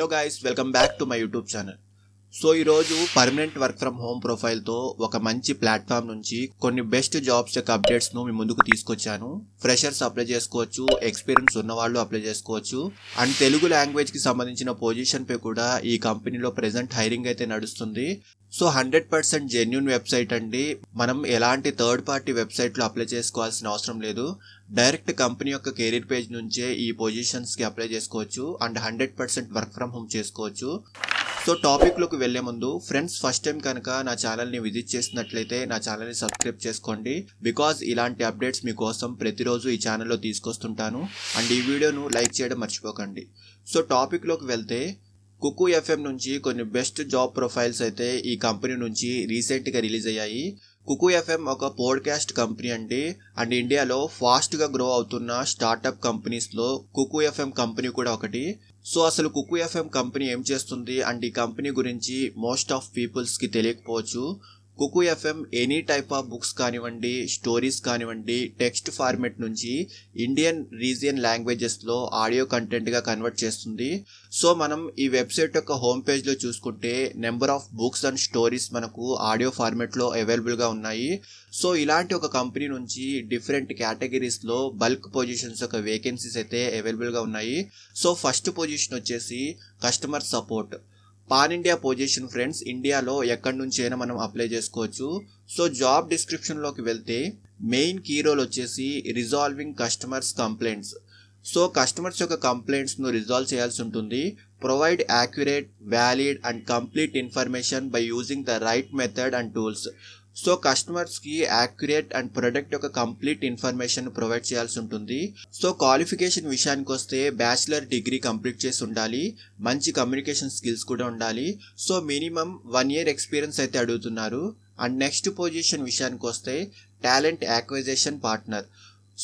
hello guys welcome back to my YouTube channel so ఈరోజు permanent work from home ప్రొఫైల్తో ఒక మంచి platform నుంచి కొన్ని బెస్ట్ జాబ్స్ యొక్క అప్డేట్స్ను మీ ముందుకు తీసుకొచ్చాను ఫ్రెషర్స్ అప్లై చేసుకోవచ్చు ఎక్స్పీరియన్స్ ఉన్నవాళ్ళు అప్లై చేసుకోవచ్చు అండ్ తెలుగు లాంగ్వేజ్కి సంబంధించిన పొజిషన్పై కూడా ఈ కంపెనీలో ప్రజెంట్ హైరింగ్ అయితే నడుస్తుంది so hundred percent genuine website అండి మనం ఎలాంటి థర్డ్ పార్టీ వెబ్సైట్లో అప్లై చేసుకోవాల్సిన అవసరం లేదు డైరెక్ట్ కంపెనీ యొక్క కెరీర్ పేజ్ నుంచే ఈ పొజిషన్స్కి అప్లై చేసుకోవచ్చు and hundred percent work from home చేసుకోవచ్చు సో టాపిక్లోకి వెళ్లే ముందు ఫ్రెండ్స్ ఫస్ట్ టైం కనుక నా ఛానల్ని విజిట్ చేసినట్లయితే నా ఛానల్ని సబ్స్క్రైబ్ చేసుకోండి బికాజ్ ఇలాంటి అప్డేట్స్ మీకోసం ప్రతిరోజు ఈ ఛానల్లో తీసుకొస్తుంటాను అండ్ ఈ వీడియోను లైక్ చేయడం మర్చిపోకండి సో టాపిక్లోకి వెళ్తే కుకు ఎఫ్ఎం నుంచి కొన్ని బెస్ట్ జాబ్ ప్రొఫైల్స్ అయితే ఈ కంపెనీ నుంచి రీసెంట్గా రిలీజ్ అయ్యాయి కుకు ఎఫ్ఎం ఒక పోడ్కాస్ట్ కంపెనీ అండి అండ్ ఇండియాలో ఫాస్ట్గా గ్రో అవుతున్న స్టార్టప్ కంపెనీస్లో కుకు ఎఫ్ఎం కంపెనీ కూడా ఒకటి సో అసలు కుకు ఎఫ్ఎం కంపెనీ ఏం చేస్తుంది అండ్ ఈ కంపెనీ గురించి మోస్ట్ ఆఫ్ పీపుల్స్కి తెలియకపోవచ్చు Kuku FM any type of books కానివ్వండి స్టోరీస్ కానివ్వండి టెక్స్ట్ ఫార్మెట్ నుంచి ఇండియన్ రీజియన్ లాంగ్వేజెస్లో ఆడియో కంటెంట్గా కన్వర్ట్ చేస్తుంది సో మనం ఈ వెబ్సైట్ యొక్క హోమ్ పేజ్లో చూసుకుంటే number of books and stories మనకు ఆడియో ఫార్మెట్లో అవైలబుల్గా ఉన్నాయి సో ఇలాంటి ఒక కంపెనీ నుంచి డిఫరెంట్ కేటగిరీస్లో బల్క్ పొజిషన్స్ యొక్క వేకెన్సీస్ అయితే అవైలబుల్గా ఉన్నాయి సో ఫస్ట్ పొజిషన్ వచ్చేసి customer support pan India position friends ఇండియాలో ఎక్కడి నుంచైనా మనం అప్లై చేసుకోవచ్చు సో జాబ్ డిస్క్రిప్షన్లోకి వెళ్తే మెయిన్ కీ రోల్ వచ్చేసి resolving customers complaints so customers యొక్క కంప్లైంట్స్ను రిజాల్వ్ చేయాల్సి ఉంటుంది provide accurate valid and complete information by using the right method and tools so కస్టమర్స్కి యాక్యురేట్ అండ్ ప్రొడక్ట్ యొక్క కంప్లీట్ ఇన్ఫర్మేషన్ ప్రొవైడ్ చేయాల్సి ఉంటుంది సో క్వాలిఫికేషన్ విషయానికి వస్తే బ్యాచిలర్ డిగ్రీ కంప్లీట్ చేసి ఉండాలి మంచి కమ్యూనికేషన్ స్కిల్స్ కూడా ఉండాలి so minimum one year experience అయితే అడుగుతున్నారు అండ్ నెక్స్ట్ పొజిషన్ విషయానికి వస్తే టాలెంట్ యాక్వైజేషన్ పార్ట్నర్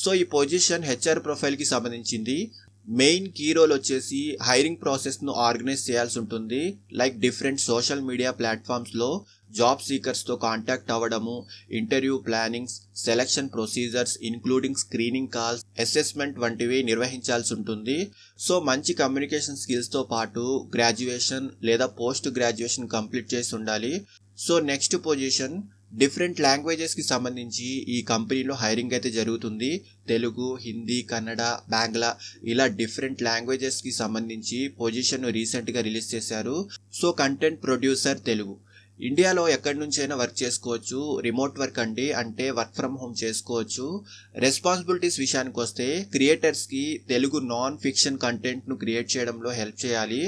సో ఈ పొజిషన్ హెచ్ఆర్ ప్రొఫైల్కి సంబంధించింది మెయిన్ కీ రోల్ వచ్చేసి హైరింగ్ ప్రాసెస్ను ఆర్గనైజ్ చేయాల్సి ఉంటుంది లైక్ డిఫరెంట్ సోషల్ మీడియా ప్లాట్ఫామ్స్లో జాబ్ సీకర్స్తో కాంటాక్ట్ అవ్వడము interview plannings selection procedures including screening calls assessment వంటివి నిర్వహించాల్సి ఉంటుంది సో మంచి కమ్యూనికేషన్ స్కిల్స్తో పాటు గ్రాడ్యుయేషన్ లేదా పోస్ట్ గ్రాడ్యుయేషన్ కంప్లీట్ చేసి ఉండాలి సో నెక్స్ట్ పొజిషన్ డిఫరెంట్ లాంగ్వేజెస్కి సంబంధించి ఈ కంపెనీలో హైరింగ్ అయితే జరుగుతుంది తెలుగు హిందీ కన్నడ బ్యాంగ్లా ఇలా డిఫరెంట్ లాంగ్వేజెస్కి సంబంధించి పొజిషన్ రీసెంట్గా రిలీజ్ చేశారు సో కంటెంట్ ప్రొడ్యూసర్ తెలుగు ఇండియాలో ఎక్కడి నుంచైనా వర్క్ చేసుకోవచ్చు రిమోట్ వర్క్ అండి అంటే వర్క్ ఫ్రమ్ హోమ్ చేసుకోవచ్చు రెస్పాన్సిబిలిటీస్ విషయానికి వస్తే క్రియేటర్స్కి తెలుగు నాన్ ఫిక్షన్ కంటెంట్ను క్రియేట్ చేయడంలో హెల్ప్ చేయాలి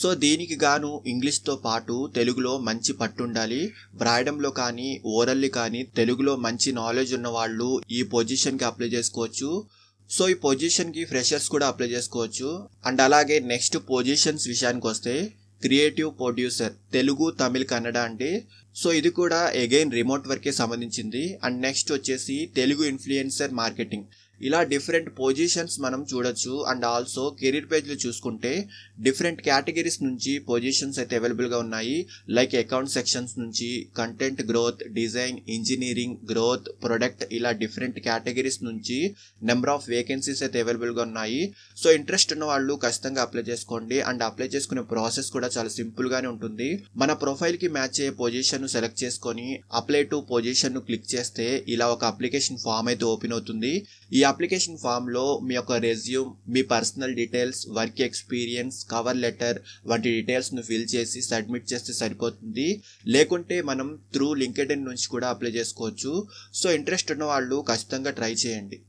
సో దీనికి గాను ఇంగ్లీష్తో పాటు తెలుగులో మంచి పట్టుండాలి వ్రాయడంలో కానీ ఓరల్లీ కానీ తెలుగులో మంచి నాలెడ్జ్ ఉన్న వాళ్ళు ఈ పొజిషన్కి అప్లై చేసుకోవచ్చు సో ఈ పొజిషన్కి ఫ్రెషర్స్ కూడా అప్లై చేసుకోవచ్చు అండ్ అలాగే నెక్స్ట్ పొజిషన్స్ విషయానికి వస్తే క్రియేటివ్ ప్రొడ్యూసర్ తెలుగు తమిళ్ కన్నడ అండి సో ఇది కూడా అగైన్ రిమోట్ వర్క్కి సంబంధించింది అండ్ నెక్స్ట్ వచ్చేసి తెలుగు ఇన్ఫ్లుయెన్సర్ మార్కెటింగ్ ఇలా డిఫరెంట్ పొజిషన్స్ మనం చూడొచ్చు అండ్ ఆల్సో కెరీర్ పేజ్లు చూసుకుంటే డిఫరెంట్ కేటగిరీస్ నుంచి పొజిషన్స్ అయితే అవైలబుల్గా ఉన్నాయి లైక్ అకౌంట్ సెక్షన్స్ నుంచి content growth design engineering growth product ఇలా డిఫరెంట్ కేటగిరీస్ నుంచి నెంబర్ ఆఫ్ వేకెన్సీస్ అయితే అవైలబుల్గా ఉన్నాయి సో ఇంట్రెస్ట్ ఉన్న వాళ్ళు ఖచ్చితంగా అప్లై చేసుకోండి అండ్ అప్లై చేసుకునే ప్రాసెస్ కూడా చాలా సింపుల్గానే ఉంటుంది మన ప్రొఫైల్కి మ్యాచ్ అయ్యే పొజిషన్ సెలెక్ట్ చేసుకొని అప్లై టు పొజిషన్ను క్లిక్ చేస్తే ఇలా ఒక అప్లికేషన్ ఫామ్ అయితే ఓపెన్ అవుతుంది ఈ అప్లికేషన్ ఫామ్లో మీ యొక్క రెజ్యూమ్ మీ personal details work experience cover letter వంటి డీటెయిల్స్ను ఫిల్ చేసి సబ్మిట్ చేస్తే సరిపోతుంది లేకుంటే మనం త్రూ లింక్డ్ నుంచి కూడా అప్లై చేసుకోవచ్చు సో ఇంట్రెస్ట్ ఉన్న వాళ్ళు ఖచ్చితంగా ట్రై చేయండి